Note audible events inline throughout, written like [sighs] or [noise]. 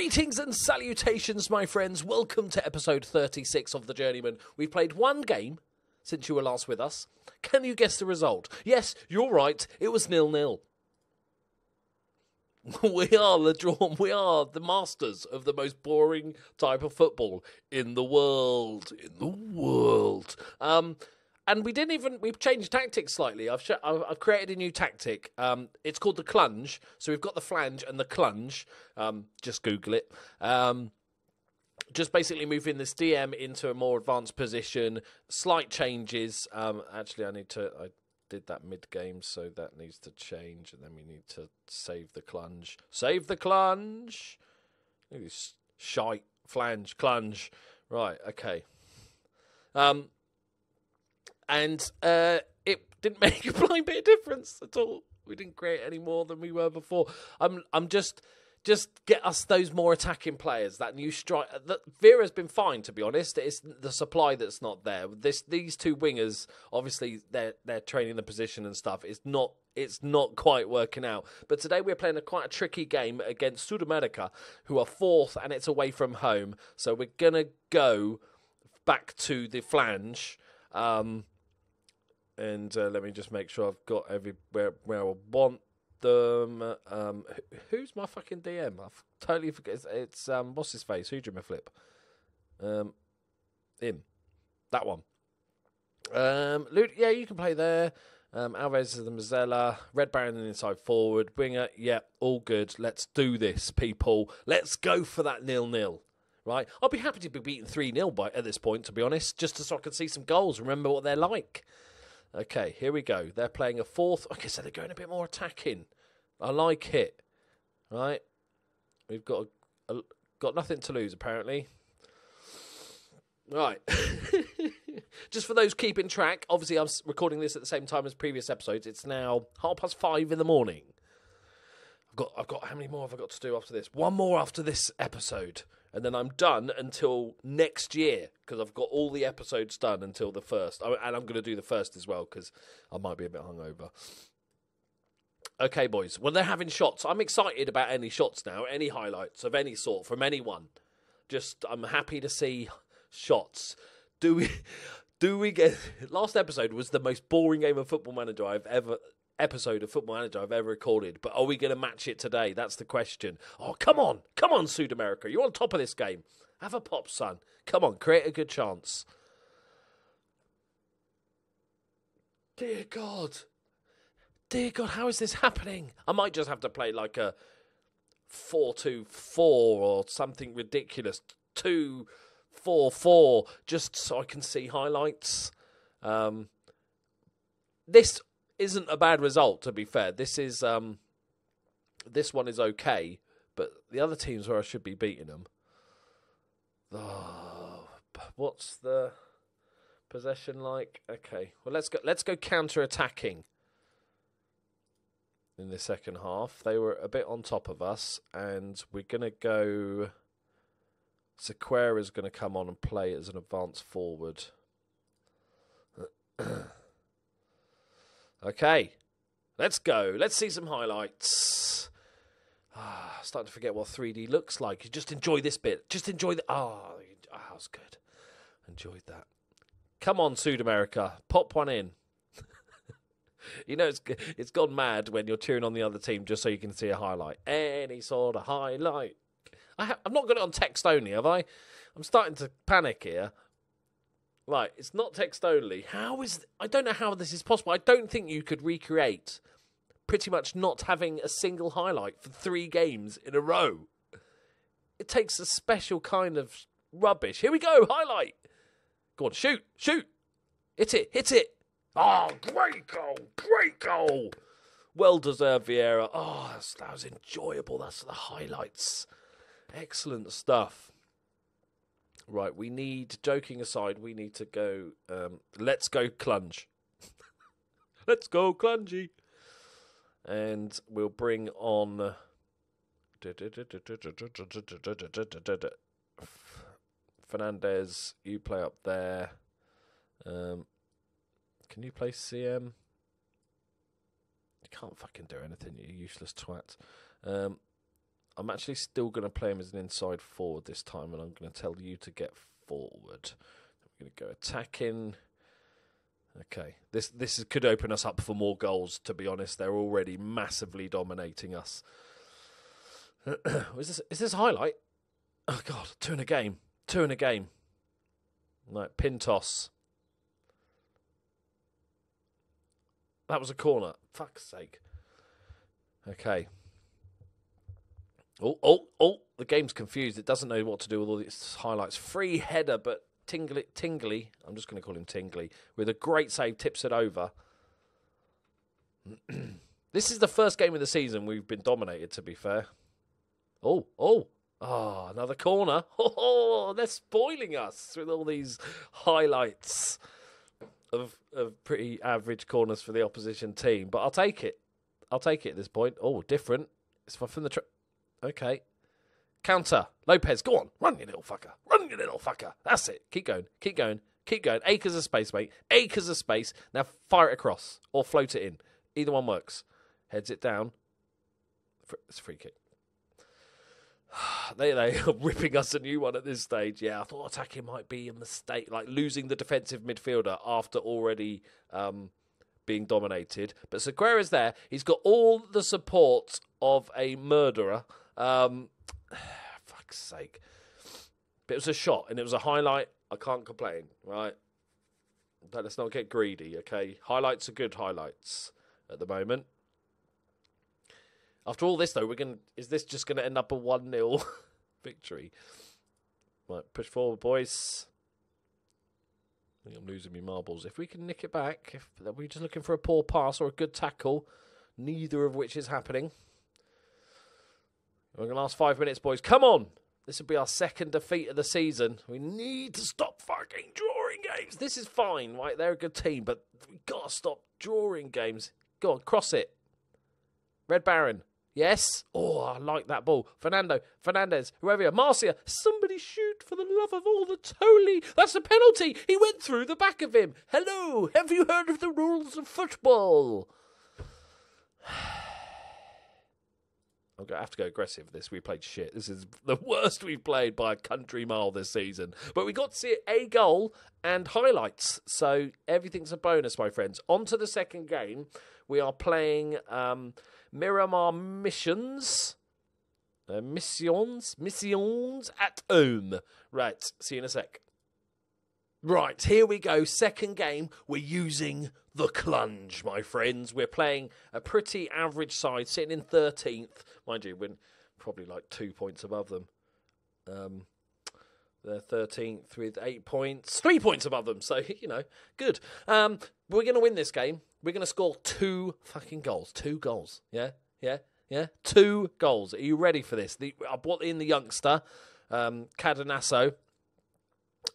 Greetings and salutations, my friends. Welcome to episode 36 of The Journeyman. We've played one game since you were last with us. Can you guess the result? Yes, you're right. It was nil nil. [laughs] We are the drawn. We are the masters of the most boring type of football in the world. In the world. Um, and we didn't even we've changed tactics slightly. I've sh- I've, created a new tactic. Um, it's called the clunge. So we've got the flange and the clunge. Um, just Google it. Um, just basically moving this DM into a more advanced position. Slight changes. Um, actually, I need to. I did that mid game, so that needs to change. And then we need to save the clunge. Save the clunge. Look at this shite flange clunge. Right. Okay. Um, and uh, it didn't [laughs] make a blind bit of difference at all. We didn't create any more than we were before. I'm I'm just just get us those more attacking players. That new strike. That Vera's been fine, to be honest. It's the supply that's not there. This these two wingers, obviously, they're they're training the position and stuff. It's not it's not quite working out. But today we're playing a quite a tricky game against Sudamerica, who are fourth, and it's away from home. So we're gonna go back to the flange. Um, and uh, let me just make sure I've got everywhere where I want them. Um, who's my fucking DM? I've totally forget. It's, it's um, what's his face? Who did my flip? Um, him, that one. Um, Luke, yeah, you can play there. Um, Alves is the Mazzella, Red Baron and inside forward, winger. Yeah, all good. Let's do this, people. Let's go for that nil nil. Right, I'll be happy to be beaten three 0 by at this point. To be honest, just so I can see some goals. Remember what they're like. Okay, here we go. They're playing a fourth. Okay, so they're going a bit more attacking. I like it. Right, we've got a, a, got nothing to lose apparently. Right. [laughs] Just for those keeping track, obviously I'm recording this at the same time as previous episodes. It's now half past five in the morning. I've got I've got how many more have I got to do after this? One more after this episode and then I'm done until next year because I've got all the episodes done until the first, and I'm going to do the first as well because I might be a bit hungover. Okay, boys. Well, they're having shots. I'm excited about any shots now, any highlights of any sort from anyone. Just, I'm happy to see shots. Do we, [laughs] do we get? Last episode was the most boring game of Football Manager I've ever episode of Football Manager I've ever recorded. But are we going to match it today? That's the question. Oh, come on. Come on, Sud America. You're on top of this game. Have a pop, son. Come on, create a good chance. Dear God. Dear God, how is this happening? I might just have to play like a 4 2 4 or something ridiculous. 2 4 4, just so I can see highlights. Um, this isn't a bad result. To be fair, this is um, this one is okay, but the other teams where I should be beating them. Oh, what's the possession like? Okay, well let's go. Let's go counter attacking. In the second half, they were a bit on top of us, and we're gonna go. Sequera is going to come on and play as an advanced forward. [clears throat] Okay, let's go. Let's see some highlights. Ah, starting to forget what 3D looks like. You just enjoy this bit. Just enjoy the. Ah, oh, that was good. Enjoyed that. Come on, Sud America, pop one in. [laughs] you know it's it's gone mad when you're cheering on the other team just so you can see a highlight. Any sort of highlight. I am not good on text only, have I? I'm starting to panic here. Right, it's not text only. How is th- I don't know how this is possible. I don't think you could recreate pretty much not having a single highlight for three games in a row. It takes a special kind of rubbish. Here we go, highlight. Go on, shoot, shoot. Hit it, hit it. Oh, great goal, great goal. Well deserved, Vieira. Oh, that was enjoyable. That's the highlights. Excellent stuff. Right, we need, joking aside, we need to go. Um, let's go clunge. let's go clungy. And we'll bring on. Fernandez, you play up there. Um, can you play CM? You can't fucking do anything, you useless twat. Um, I'm actually still going to play him as an inside forward this time, and I'm going to tell you to get forward. We're going to go attacking. Okay, this this could open us up for more goals. To be honest, they're already massively dominating us. is this is this highlight? Oh God, two in a game, two in a game. Like pin toss. That was a corner. Fuck's sake. Okay. Oh, oh, oh, the game's confused. It doesn't know what to do with all these highlights. Free header, but Tingly, Tingly, I'm just going to call him Tingly, with a great save, tips it over. [clears throat] this is the first game of the season we've been dominated, to be fair. Oh, oh, oh, another corner. [laughs] Oh, they're spoiling us with all these highlights of, of pretty average corners for the opposition team, but I'll take it. I'll take it at this point. Oh, different. It's from the. Tra- Okay. Counter. Lopez, go on. Run, you little fucker. Run, you little fucker. That's it. Keep going. Keep going. Keep going. Acres of space, mate. Acres of space. Now fire it across or float it in. Either one works. Heads it down. It's a free kick. [sighs] they they are [laughs] ripping us a new one at this stage. Yeah, I thought attacking might be a mistake, like losing the defensive midfielder after already um, being dominated. But is there. He's got all the support of a murderer um, [sighs] fuck's sake. But it was a shot and it was a highlight. I can't complain, right? But let's not get greedy, okay? Highlights are good highlights at the moment. After all this, though, we're going. Is this just going to end up a one 0 [laughs] victory? Right, push forward, boys. I think I'm losing my marbles. If we can nick it back, if we're just looking for a poor pass or a good tackle, neither of which is happening. We're going to last five minutes, boys. Come on. This will be our second defeat of the season. We need to stop fucking drawing games. This is fine, right? They're a good team, but we got to stop drawing games. Go on, cross it. Red Baron. Yes. Oh, I like that ball. Fernando, Fernandez, whoever you are. Marcia, somebody shoot for the love of all the Toli. That's a penalty. He went through the back of him. Hello, have you heard of the rules of football? [sighs] [sighs] I have to go aggressive with this. We played shit. This is the [laughs] worst we've played by a country mile this season. But we got to see a goal and highlights. So everything's a bonus, my friends. On to the second game. We are playing um, Miramar Missions. Uh, missions? Missions at home. Right. See you in a sec. Right, here we go. Second game, we're using the clunge, my friends. We're playing a pretty average side, sitting in 13th. Mind you, we're probably like two points above them. Um, they're 13th with eight points, three points above them. So, [laughs] you know, good. Um, we're going to win this game. We're going to score two fucking goals. Two goals. Yeah, yeah, yeah. Two goals. Are you ready for this? The, I uh, brought in the youngster, um, Cadanasso.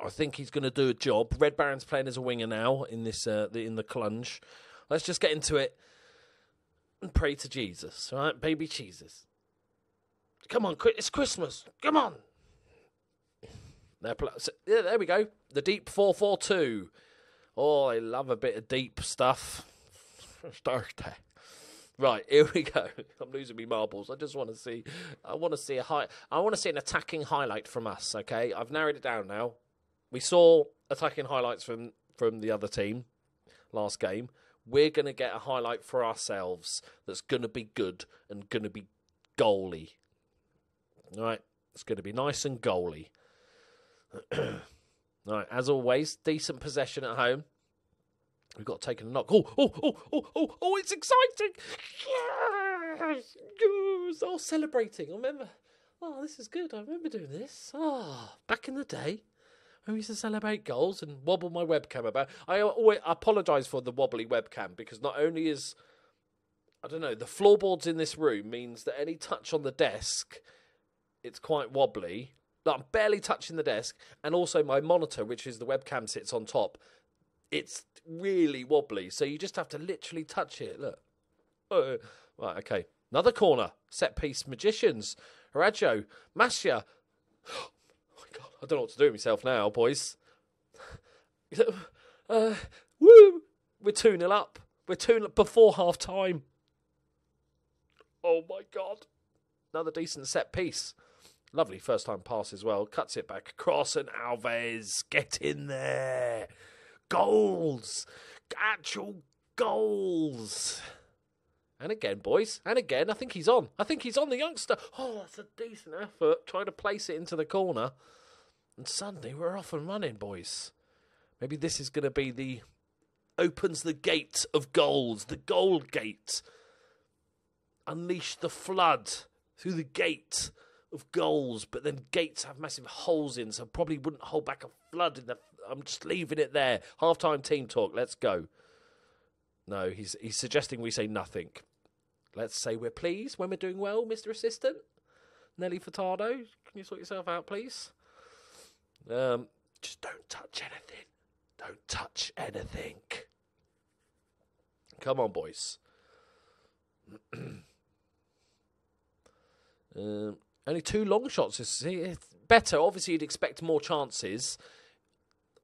I think he's going to do a job. Red Baron's playing as a winger now in this uh, the, in the clunge. Let's just get into it and pray to Jesus, right, baby Jesus. Come on, it's Christmas. Come on. There, so, yeah, there we go. The deep four four two. Oh, I love a bit of deep stuff. [laughs] Right, here we go. [laughs] I'm losing me marbles. I just want to see. I want to see a high. I want to see an attacking highlight from us. Okay, I've narrowed it down now we saw attacking highlights from from the other team last game. We're going to get a highlight for ourselves that's going to be good and going to be goalie. All right, it's going to be nice and goalie. [clears throat] All right, as always, decent possession at home. We've got taken a knock. Oh, oh, oh, oh, oh, oh, it's exciting! Yes! yes! all oh, celebrating. I remember. Oh, this is good. I remember doing this. Ah, oh, back in the day. I used to celebrate goals and wobble my webcam about. I always apologise for the wobbly webcam because not only is I don't know the floorboards in this room means that any touch on the desk, it's quite wobbly. Like I'm barely touching the desk, and also my monitor, which is the webcam, sits on top. It's really wobbly, so you just have to literally touch it. Look, uh, right, okay, another corner set piece. Magicians, Raggio, Masia. I don't know what to do with myself now, boys. [laughs] uh, woo! We're 2 nil up. We're 2 0 before half time. Oh my god. Another decent set piece. Lovely first time pass as well. Cuts it back across, and Alves, get in there. Goals. Actual goals. And again, boys, and again, I think he's on. I think he's on the youngster. Oh, that's a decent effort trying to place it into the corner. And suddenly we're off and running, boys. Maybe this is going to be the opens the gate of goals, the gold gate. Unleash the flood through the gate of goals, but then gates have massive holes in, so probably wouldn't hold back a flood in the. I'm just leaving it there. Half time team talk. Let's go. No, he's he's suggesting we say nothing. Let's say we're pleased when we're doing well, Mr. Assistant. Nelly Furtado, can you sort yourself out, please? Um, just don't touch anything. Don't touch anything. Come on, boys. [clears throat] um, only two long shots. It's better. Obviously, you'd expect more chances.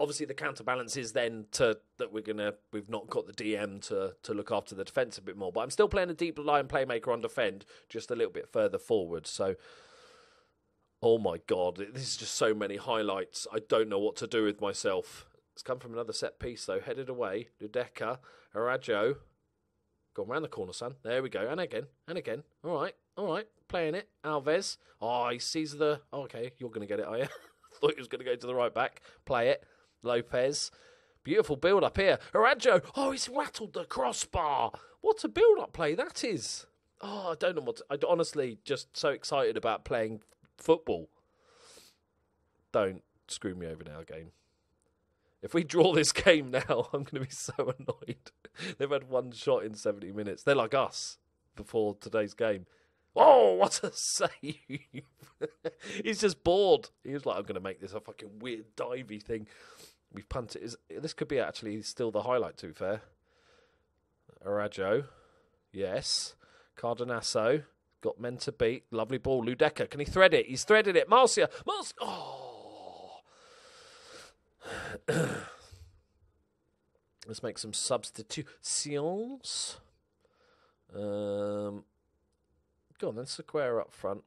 Obviously, the counterbalance is then to that we're gonna we've not got the DM to to look after the defense a bit more. But I'm still playing a deep line playmaker on defend, just a little bit further forward. So oh my god, this is just so many highlights. I don't know what to do with myself. It's come from another set piece though, headed away. Ludeca, Arajo, gone round the corner, son. There we go, and again, and again. All right, all right, playing it. Alves, oh, he sees the. Oh, okay, you're going to get it, are you? [laughs] Thought he was going to go to the right back. Play it, Lopez. Beautiful build up here. Arajo, oh, he's rattled the crossbar. What a build up play that is. Oh, I don't know what. To, I honestly just so excited about playing football. Don't screw me over now, game. If we draw this [laughs] game now, I'm going to be so annoyed. They've had one shot in 70 minutes. They're like us before today's game. Oh, what a [laughs] save! [laughs] He's just bored. He was like, I'm going to make this a fucking weird divey thing. We've punted. Is, this could be actually still the highlight, to be fair. Arajo. Yes. Cardenasso got men to beat. Lovely ball. Ludeka, can he thread it? He's threaded it. Marcia, Marcia. Oh. [coughs] Let's make some substitutions. Um, go on then, square up front.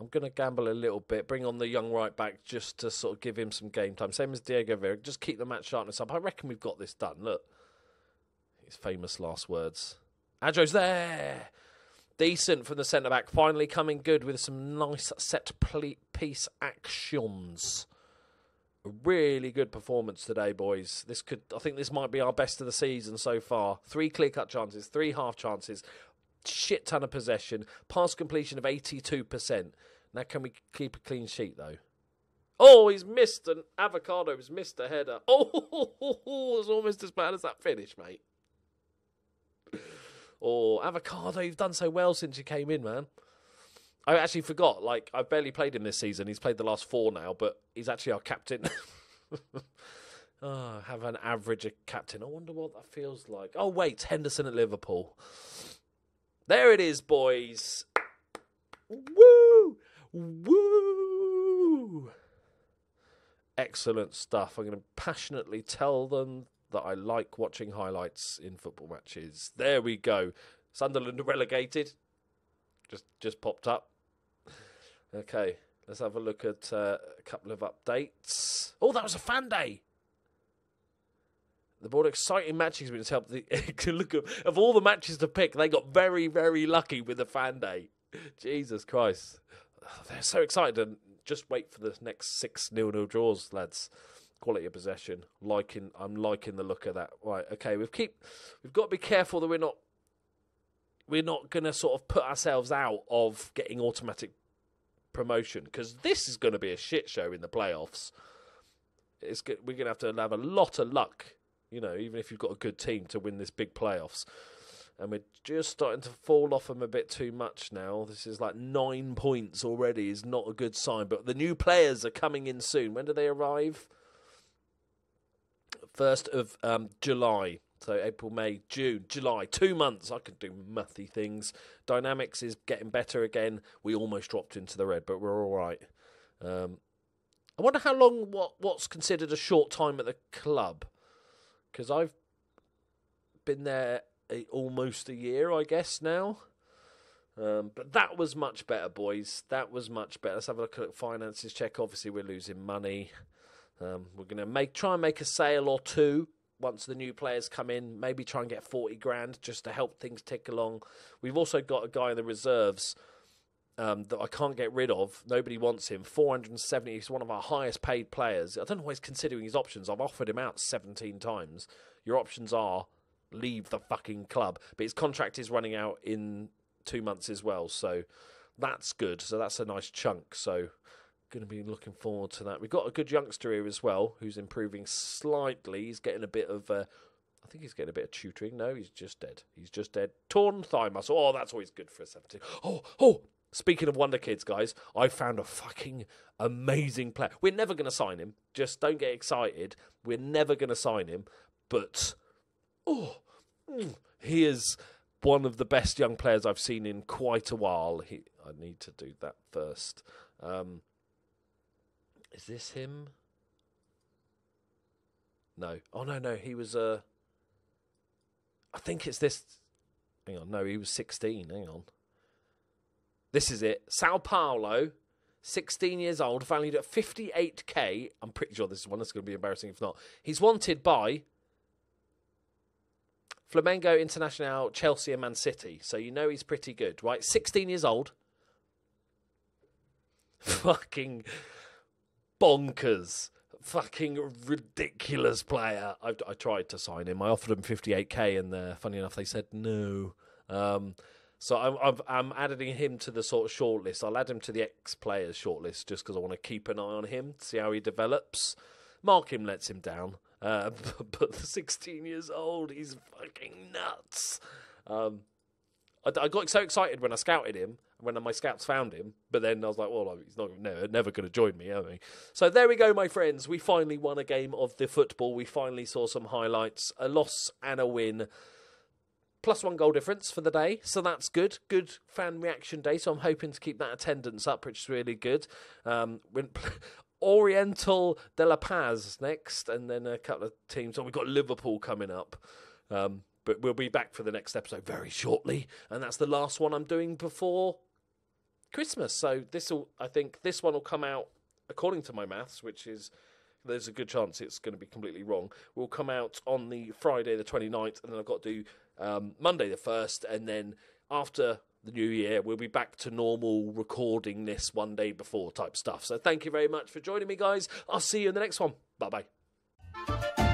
I'm going to gamble a little bit, bring on the young right back just to sort of give him some game time. Same as Diego Vera, just keep the match sharpness up. I reckon we've got this done. Look, his famous last words. Adro's there decent from the centre back. Finally coming good with some nice set piece actions. A really good performance today, boys. This could, I think, this might be our best of the season so far. Three clear cut chances, three half chances, shit ton of possession, pass completion of eighty two percent. Now, can we keep a clean sheet though? Oh, he's missed an avocado. He's missed a header. [laughs] Oh, it's almost as bad as that finish, mate or Avocado, you've done so well since you came in, man. I actually forgot. Like I barely played him this season. He's played the last four now, but he's actually our captain. oh, [laughs] have an average captain. I wonder what that feels like. Oh wait, Henderson at Liverpool. There it is, boys. Woo! Woo! Excellent stuff. I'm going to passionately tell them that I like watching highlights in football matches. There we go. Sunderland relegated. Just just popped up. Okay, let's have a look at uh, a couple of updates. Oh, that was a fan day. The board exciting matches experience helped the [laughs] look of, of all the matches to pick. They got very very lucky with the fan day. Jesus Christ, they're so excited and just wait for the next six nil nil draws, lads quality of possession. Liking, I'm liking the look of that. Right, okay, we've keep, we've got to be careful that we're not, we're not going to sort of put ourselves out of getting automatic promotion because this is going to be a shit show in the playoffs. It's good, we're going to have to have a lot of luck, you know, even if you've got a good team to win this big playoffs. And we're just starting to fall off them a bit too much now. This is like nine points already is not a good sign. But the new players are coming in soon. When do they arrive? 1st of um, July. So April, May, June, July, two months. I can do mathy things. Dynamics is getting better again. We almost dropped into the red, but we're all right. Um, I wonder how long what what's considered a short time at the club, because I've been there a, almost a year, I guess now. Um, but that was much better, boys. That was much better. Let's have a look at finances check. Obviously, we're losing money. Um, we're going to make try and make a sale or two once the new players come in. Maybe try and get forty grand just to help things tick along. We've also got a guy in the reserves um, that I can't get rid of. Nobody wants him. Four hundred and seventy. He's one of our highest paid players. I don't know why he's considering his options. I've offered him out seventeen times. Your options are leave the fucking club. But his contract is running out in two months as well, so that's good. So that's a nice chunk. So going to be looking forward to that. We've got a good youngster here as well who's improving slightly. He's getting a bit of, uh, I think he's getting a bit of tutoring. No, he's just dead. He's just dead. Torn thigh muscle. Oh, that's always good for a 17. Oh, oh. Speaking of Wonder Kids, guys, I found a fucking amazing player. We're never going to sign him. Just don't get excited. We're never going to sign him. But, oh, mm, he is one of the best young players I've seen in quite a while. He, I need to do that first. Um, is this him? No. Oh no, no, he was uh I think it's this hang on, no, he was sixteen, hang on. This is it. Sao Paulo, sixteen years old, valued at fifty eight K. I'm pretty sure this is one that's gonna be embarrassing if not. He's wanted by Flamengo International, Chelsea and Man City. So you know he's pretty good, right? Sixteen years old. [laughs] Fucking bonkers fucking ridiculous player. I, I, tried to sign him. I offered him 58k, and uh, funny enough, they said no. Um, so I'm, I'm, I'm, adding him to the sort of shortlist. I'll add him to the ex players shortlist just because I want to keep an eye on him, see how he develops. Mark him lets him down, uh, [laughs] but, but 16 years old, he's fucking nuts. Um, I, I got so excited when I scouted him when my scouts found him. But then I was like, well, he's not never, never going to join me, am So there we go, my friends. We finally won a game of the football. We finally saw some highlights, a loss and a win. Plus one goal difference for the day, so that's good. Good fan reaction day, so I'm hoping to keep that attendance up, which is really good. Um, [laughs] Oriental de la Paz next, and then a couple of teams. Oh, we've got Liverpool coming up. Um, but we'll be back for the next episode very shortly. And that's the last one I'm doing before Christmas. So this will, I think, this one will come out according to my maths, which is there's a good chance it's going to be completely wrong. Will come out on the Friday the 29th, and then I've got to do um, Monday the first, and then after the new year, we'll be back to normal recording this one day before type stuff. So thank you very much for joining me, guys. I'll see you in the next one. Bye bye.